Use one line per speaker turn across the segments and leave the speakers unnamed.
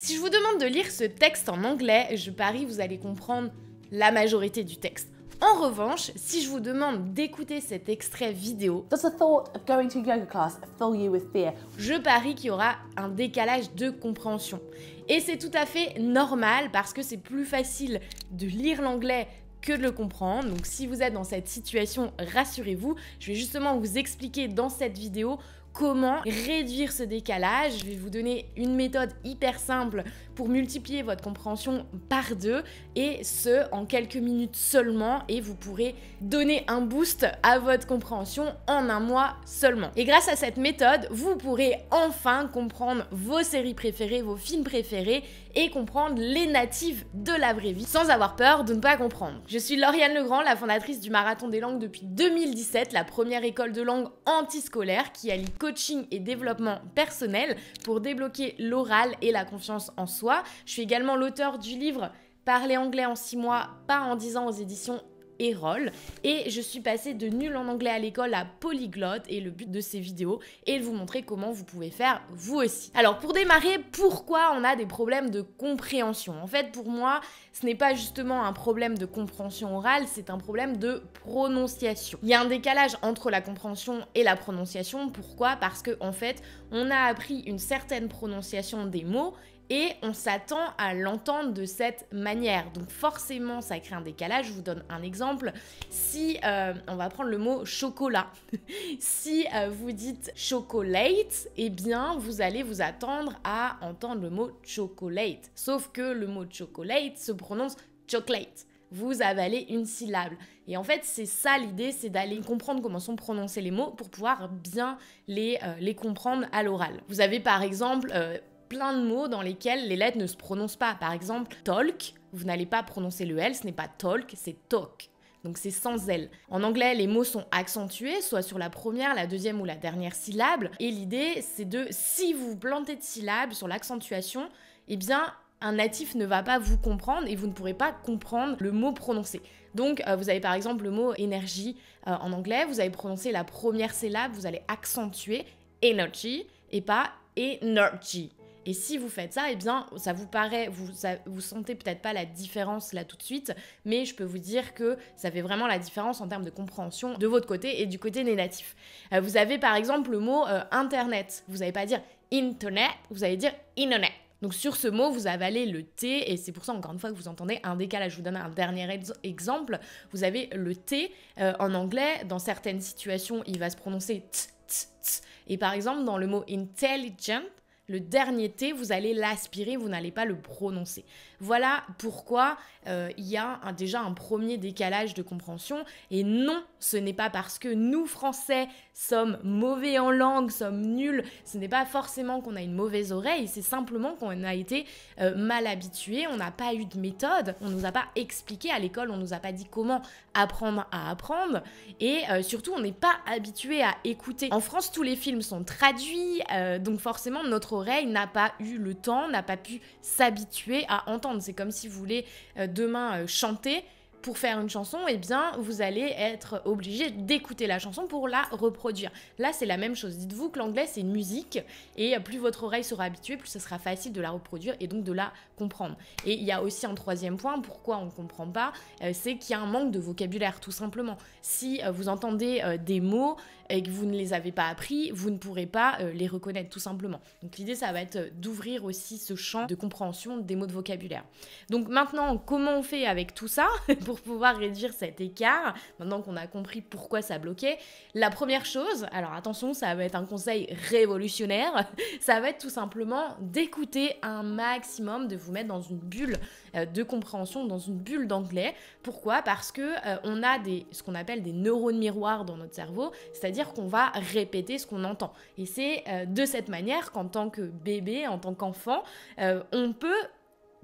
Si je vous demande de lire ce texte en anglais, je parie vous allez comprendre la majorité du texte. En revanche, si je vous demande d'écouter cet extrait vidéo, je parie qu'il y aura un décalage de compréhension. Et c'est tout à fait normal parce que c'est plus facile de lire l'anglais que de le comprendre. Donc si vous êtes dans cette situation, rassurez-vous, je vais justement vous expliquer dans cette vidéo comment réduire ce décalage. Je vais vous donner une méthode hyper simple pour multiplier votre compréhension par deux et ce en quelques minutes seulement et vous pourrez donner un boost à votre compréhension en un mois seulement. Et grâce à cette méthode, vous pourrez enfin comprendre vos séries préférées, vos films préférés et comprendre les natifs de la vraie vie sans avoir peur de ne pas comprendre. Je suis Lauriane Legrand, la fondatrice du Marathon des langues depuis 2017, la première école de langue antiscolaire qui allie coaching et développement personnel pour débloquer l'oral et la confiance en soi. Je suis également l'auteur du livre Parler anglais en 6 mois, pas en 10 ans aux éditions et je suis passée de nul en anglais à l'école à polyglotte. Et le but de ces vidéos est de vous montrer comment vous pouvez faire vous aussi. Alors pour démarrer, pourquoi on a des problèmes de compréhension En fait, pour moi, ce n'est pas justement un problème de compréhension orale, c'est un problème de prononciation. Il y a un décalage entre la compréhension et la prononciation. Pourquoi Parce que en fait, on a appris une certaine prononciation des mots et on s'attend à l'entendre de cette manière. Donc forcément, ça crée un décalage. Je vous donne un exemple. Si euh, on va prendre le mot chocolat, si euh, vous dites chocolate, eh bien vous allez vous attendre à entendre le mot chocolate. Sauf que le mot chocolate se prononce chocolate vous avalez une syllabe. Et en fait, c'est ça l'idée, c'est d'aller comprendre comment sont prononcés les mots pour pouvoir bien les, euh, les comprendre à l'oral. Vous avez par exemple plein de mots dans lesquels les lettres ne se prononcent pas. Par exemple, talk, vous n'allez pas prononcer le L, ce n'est pas talk, c'est talk. Donc c'est sans L. En anglais, les mots sont accentués, soit sur la première, la deuxième ou la dernière syllabe. Et l'idée, c'est de, si vous plantez de syllabe sur l'accentuation, eh bien, un natif ne va pas vous comprendre et vous ne pourrez pas comprendre le mot prononcé. Donc euh, vous avez par exemple le mot énergie euh, en anglais, vous avez prononcé la première syllabe, vous allez accentuer energy et pas energy. Et si vous faites ça, eh bien, ça vous paraît, vous, vous sentez peut-être pas la différence là tout de suite, mais je peux vous dire que ça fait vraiment la différence en termes de compréhension de votre côté et du côté négatif. Euh, vous avez par exemple le mot euh, Internet. Vous n'allez pas dire Internet, vous allez dire Internet. Donc sur ce mot, vous avalez le T et c'est pour ça encore une fois que vous entendez un décalage. Je vous donne un dernier exemple. Vous avez le T euh, en anglais. Dans certaines situations, il va se prononcer T, t, t. Et par exemple, dans le mot intelligent, le dernier T, vous allez l'aspirer, vous n'allez pas le prononcer. Voilà pourquoi euh, il y a déjà un premier décalage de compréhension. Et non, ce n'est pas parce que nous, Français, sommes mauvais en langue, sommes nuls, ce n'est pas forcément qu'on a une mauvaise oreille, c'est simplement qu'on a été euh, mal habitué, on n'a pas eu de méthode, on ne nous a pas expliqué à l'école, on nous a pas dit comment apprendre à apprendre. Et euh, surtout, on n'est pas habitué à écouter. En France, tous les films sont traduits, donc forcément, notre oreille n'a pas eu le temps, n'a pas pu s'habituer à entendre c'est comme si vous voulez euh, demain euh, chanter pour faire une chanson, eh bien, vous allez être obligé d'écouter la chanson pour la reproduire. Là, c'est la même chose. Dites-vous que l'anglais, c'est une musique, et plus votre oreille sera habituée, plus ce sera facile de la reproduire et donc de la comprendre. Et il y a aussi un troisième point, pourquoi on ne comprend pas, euh, c'est qu'il y a un manque de vocabulaire, tout simplement. Si euh, vous entendez euh, des mots et que vous ne les avez pas appris, vous ne pourrez pas les reconnaître, tout simplement. Donc l'idée, ça va être d'ouvrir aussi ce champ de compréhension des mots de vocabulaire. Donc maintenant, comment on fait avec tout ça pour pouvoir réduire cet écart, maintenant qu'on a compris pourquoi ça bloquait, la première chose, alors attention, ça va être un conseil révolutionnaire, ça va être tout simplement d'écouter un maximum, de vous mettre dans une bulle euh, de compréhension, dans une bulle d'anglais. Pourquoi Parce que euh, on a des, ce qu'on appelle des neurones miroirs dans notre cerveau, c'est-à-dire qu'on va répéter ce qu'on entend. Et c'est euh, de cette manière qu'en tant que bébé, en tant qu'enfant, on peut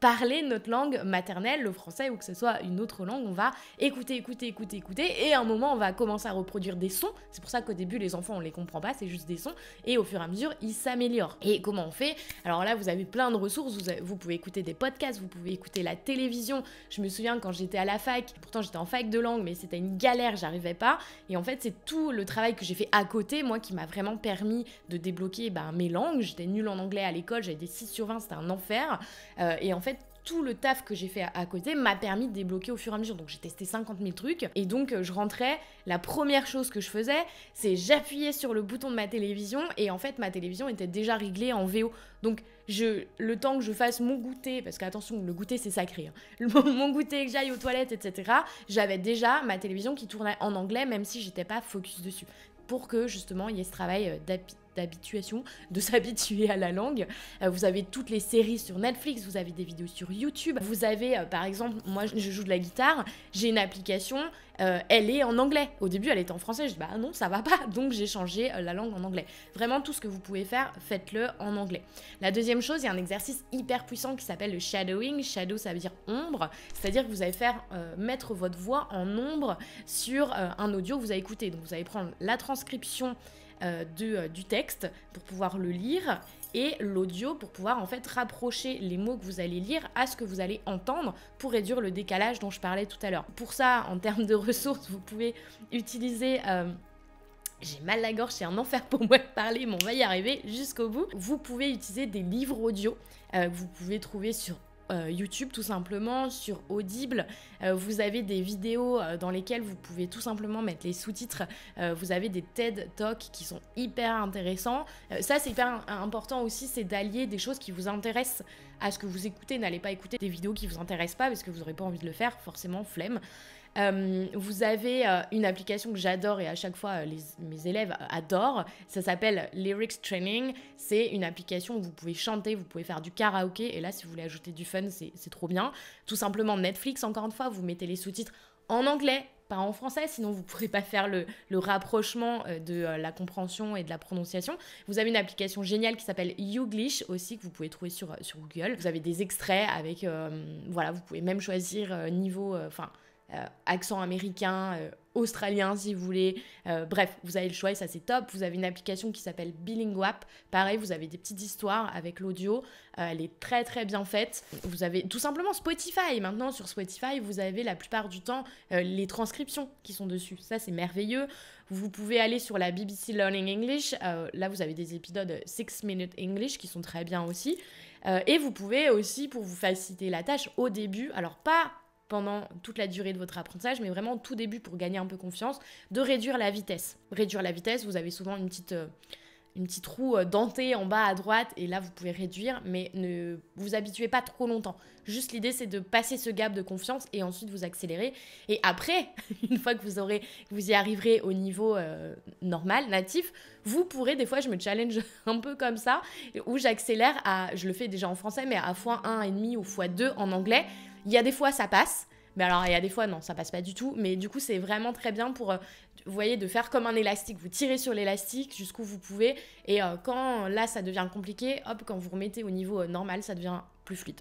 parler notre langue maternelle, le français ou que ce soit une autre langue, on va écouter, écouter, écouter, écouter, et à un moment on va commencer à reproduire des sons. C'est pour ça qu'au début les enfants on les comprend pas, c'est juste des sons, et au fur et à mesure ils s'améliorent. Et comment on fait Alors là vous avez plein de ressources, vous, vous, pouvez écouter des podcasts, vous pouvez écouter la télévision. Je me souviens quand j'étais à la fac, pourtant j'étais en fac de langue, mais c'était une galère, j'arrivais pas. Et en fait c'est tout le travail que j'ai fait à côté, moi qui m'a vraiment permis de débloquer ben, mes langues. J'étais nulle en anglais à l'école, j'avais des 6 sur 20, c'était un enfer. Euh, et en fait tout le taf que j'ai fait à, côté m'a permis de débloquer au fur et à mesure. Donc j'ai testé 50 000 trucs et donc euh, je rentrais. La première chose que je faisais, c'est j'appuyais sur le bouton de ma télévision et en fait ma télévision était déjà réglée en VO. Donc je, le temps que je fasse mon goûter, parce qu'attention, le goûter c'est sacré, hein. mon goûter, que j'aille aux toilettes, etc., j'avais déjà ma télévision qui tournait en anglais, même si j'étais pas focus dessus, pour que justement il y ait ce travail euh, d'habituation, de s'habituer à la langue. Euh, vous avez toutes les séries sur Netflix, vous avez des vidéos sur YouTube, vous avez euh, par exemple, moi je joue de la guitare, j'ai une application, euh, elle est en anglais. Au début, elle était en français. Je dis bah non, ça va pas. Donc j'ai changé la langue en anglais. Vraiment, tout ce que vous pouvez faire, faites-le en anglais. La deuxième chose, il y a un exercice hyper puissant qui s'appelle le shadowing. Shadow, ça veut dire ombre. C'est-à-dire que vous allez faire mettre votre voix en ombre sur un audio que vous avez écouté. Donc vous allez prendre la transcription euh, de, euh, du texte pour pouvoir le lire et l'audio pour pouvoir en fait rapprocher les mots que vous allez lire à ce que vous allez entendre pour réduire le décalage dont je parlais tout à l'heure. Pour ça, en termes de ressources, vous pouvez utiliser... Euh, j'ai mal la gorge, c'est un enfer pour moi de parler, mais on va y arriver jusqu'au bout. Vous pouvez utiliser des livres audio que vous pouvez trouver sur euh, YouTube tout simplement, sur Audible. Euh, vous avez des vidéos euh, dans lesquelles vous pouvez tout simplement mettre les sous-titres. vous avez des TED Talks qui sont hyper intéressants. ça, c'est hyper important aussi, c'est d'allier des choses qui vous intéressent à ce que vous écoutez. N'allez pas écouter des vidéos qui vous intéressent pas parce que vous n'aurez pas envie de le faire, forcément, flemme. Euh, vous avez euh, une application que j'adore et à chaque fois euh, mes élèves adorent. Ça s'appelle Lyrics Training. C'est une application où vous pouvez chanter, vous pouvez faire du karaoké. Et là, si vous voulez ajouter du fun, c'est trop bien. Tout simplement Netflix, encore une fois, vous mettez les sous-titres en anglais, pas en français, sinon vous ne pourrez pas faire le, rapprochement euh, de euh, la compréhension et de la prononciation. Vous avez une application géniale qui s'appelle Youglish aussi, que vous pouvez trouver sur, euh, sur Google. Vous avez des extraits avec, voilà, vous pouvez même choisir niveau, enfin, accent américain, australien si vous voulez. Euh, bref, vous avez le choix et ça c'est top. Vous avez une application qui s'appelle Billingwap. Pareil, vous avez des petites histoires avec l'audio. Euh, elle est très très bien faite. Vous avez tout simplement Spotify. Maintenant sur Spotify, vous avez la plupart du temps euh, les transcriptions qui sont dessus. Ça c'est merveilleux. Vous pouvez aller sur la BBC Learning English. là, vous avez des épisodes 6 Minute English qui sont très bien aussi. et vous pouvez aussi, pour vous faciliter la tâche, au début, alors pas pendant toute la durée de votre apprentissage, mais vraiment tout début pour gagner un peu confiance, de réduire la vitesse. Réduire la vitesse, vous avez souvent une petite, euh, une petite roue euh, dentée en bas à droite, et là vous pouvez réduire, mais ne vous habituez pas trop longtemps. Juste l'idée c'est de passer ce gap de confiance et ensuite vous accélérez. Et après, une fois que vous aurez, vous y arriverez au niveau euh, normal, natif, vous pourrez, des fois je me challenge un peu comme ça, où j'accélère à, je le fais déjà en français, mais à x1,5 ou x2 en anglais il y a des fois, ça passe. Mais alors, il y a des fois, non, ça passe pas du tout. Mais du coup, c'est vraiment très bien pour, euh, vous voyez, de faire comme un élastique. Vous tirez sur l'élastique jusqu'où vous pouvez. Et euh, quand là, ça devient compliqué, hop, quand vous remettez au niveau euh, normal, ça devient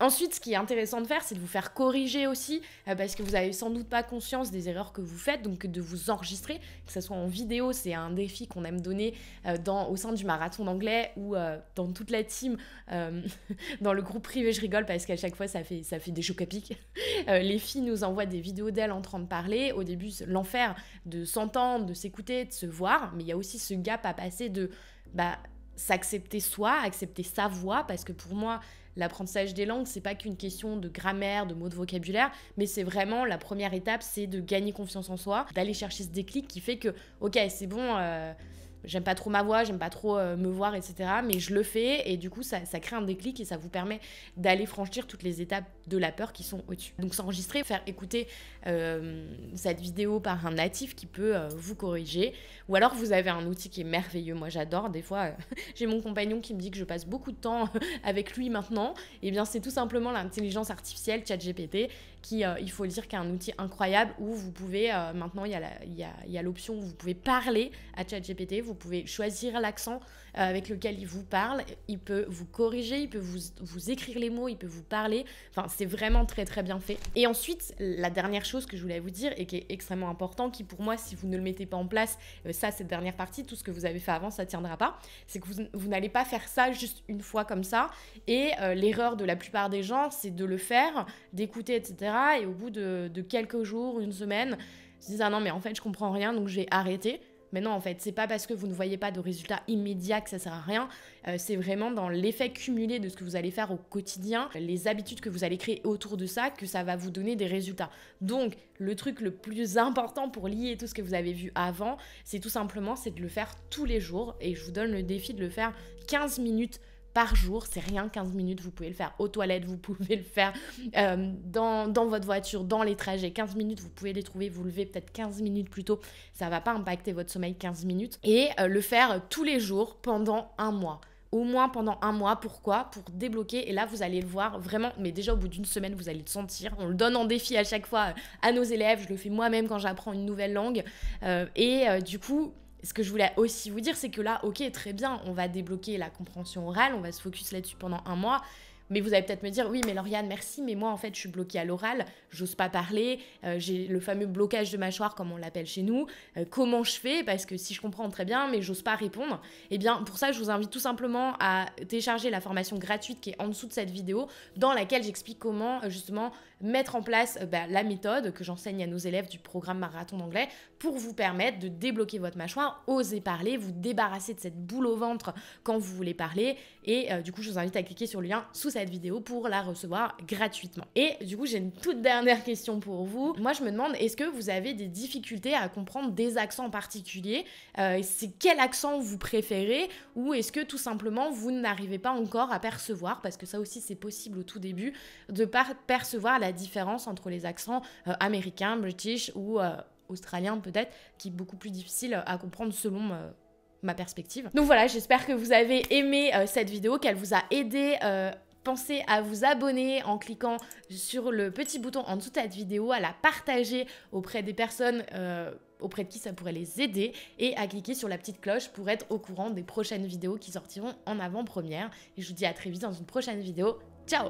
Ensuite, ce qui est intéressant de faire, c'est de vous faire corriger aussi, euh, parce que vous n'avez sans doute pas conscience des erreurs que vous faites, donc de vous enregistrer, que ce soit en vidéo, c'est un défi qu'on aime donner euh, dans, au sein du marathon d'anglais ou euh, dans toute la team, dans le groupe privé, je rigole parce qu'à chaque fois ça fait, ça fait des chocs à pic. les filles nous envoient des vidéos d'elles en train de parler. Au début, l'enfer de s'entendre, de s'écouter, de se voir, mais il y a aussi ce gap à passer de... Bah, s'accepter soi, accepter sa voix, parce que pour moi, l'apprentissage des langues, c'est pas qu'une question de grammaire, de mots de vocabulaire, mais c'est vraiment la première étape, c'est de gagner confiance en soi, d'aller chercher ce déclic qui fait que, ok, c'est bon. Euh, j'aime pas trop ma voix, j'aime pas trop euh, me voir, etc. Mais je le fais et du coup, ça, crée un déclic et ça vous permet d'aller franchir toutes les étapes de la peur qui sont au-dessus. Donc s'enregistrer, faire écouter euh, cette vidéo par un natif qui peut euh, vous corriger. Ou alors vous avez un outil qui est merveilleux, moi j'adore. Des fois, j'ai mon compagnon qui me dit que je passe beaucoup de temps avec lui maintenant. Et eh bien c'est tout simplement l'intelligence artificielle, ChatGPT, qui, il faut le dire, qui est un outil incroyable où vous pouvez, maintenant il y a l'option où vous pouvez parler à ChatGPT vous pouvez choisir l'accent euh, avec lequel il vous parle, il peut vous corriger, il peut vous, écrire les mots, il peut vous parler, enfin c'est vraiment très très bien fait. Et ensuite, la dernière chose que je voulais vous dire et qui est extrêmement important, qui pour moi, si vous ne le mettez pas en place, euh, ça cette dernière partie, tout ce que vous avez fait avant, ça tiendra pas, c'est que vous, n'allez pas faire ça juste une fois comme ça, et euh, l'erreur de la plupart des gens, c'est de le faire, d'écouter, etc. Et au bout de, quelques jours, une semaine, se disent ah non mais en fait je comprends rien donc je vais arrêter mais non, en fait, c'est pas parce que vous ne voyez pas de résultats immédiats que ça sert à rien. Euh, c'est vraiment dans l'effet cumulé de ce que vous allez faire au quotidien, les habitudes que vous allez créer autour de ça, que ça va vous donner des résultats. Donc, le truc le plus important pour lier tout ce que vous avez vu avant, c'est tout simplement c'est de le faire tous les jours. Et je vous donne le défi de le faire 15 minutes par jour, c'est rien 15 minutes, vous pouvez le faire aux toilettes, vous pouvez le faire euh, dans, votre voiture, dans les trajets, 15 minutes, vous pouvez les trouver, vous levez peut-être 15 minutes plus tôt, ça va pas impacter votre sommeil 15 minutes, et euh, le faire tous les jours pendant un mois au moins pendant un mois. Pourquoi Pour débloquer. Et là, vous allez le voir vraiment, mais déjà au bout d'une semaine, vous allez le sentir. On le donne en défi à chaque fois euh, à nos élèves. Je le fais moi-même quand j'apprends une nouvelle langue. et du coup, ce que je voulais aussi vous dire, c'est que là, ok, très bien, on va débloquer la compréhension orale, on va se focus là-dessus pendant un mois. Mais vous allez peut-être me dire, oui, mais Lauriane, merci, mais moi, en fait, je suis bloquée à l'oral, j'ose pas parler, euh, j'ai le fameux blocage de mâchoire, comme on l'appelle chez nous. Euh, comment je fais Parce que si je comprends très bien, mais j'ose pas répondre. Eh bien, pour ça, je vous invite tout simplement à télécharger la formation gratuite qui est en dessous de cette vidéo, dans laquelle j'explique comment, euh, justement, mettre en place euh, bah, la méthode que j'enseigne à nos élèves du programme marathon d'anglais pour vous permettre de débloquer votre mâchoire, oser parler, vous débarrasser de cette boule au ventre quand vous voulez parler. Et euh, du coup, je vous invite à cliquer sur le lien sous cette vidéo pour la recevoir gratuitement. Et du coup, j'ai une toute dernière question pour vous. Moi, je me demande, est-ce que vous avez des difficultés à comprendre des accents particuliers euh, C'est quel accent vous préférez Ou est-ce que tout simplement, vous n'arrivez pas encore à percevoir, parce que ça aussi, c'est possible au tout début, de pas percevoir la la différence entre les accents euh, américains, british ou euh, australiens peut-être, qui est beaucoup plus difficile euh, à comprendre selon ma perspective. Donc voilà, j'espère que vous avez aimé cette vidéo, qu'elle vous a aidé pensez à vous abonner en cliquant sur le petit bouton en dessous de cette vidéo, à la partager auprès des personnes auprès de qui ça pourrait les aider et à cliquer sur la petite cloche pour être au courant des prochaines vidéos qui sortiront en avant-première. Et je vous dis à très vite dans une prochaine vidéo. Ciao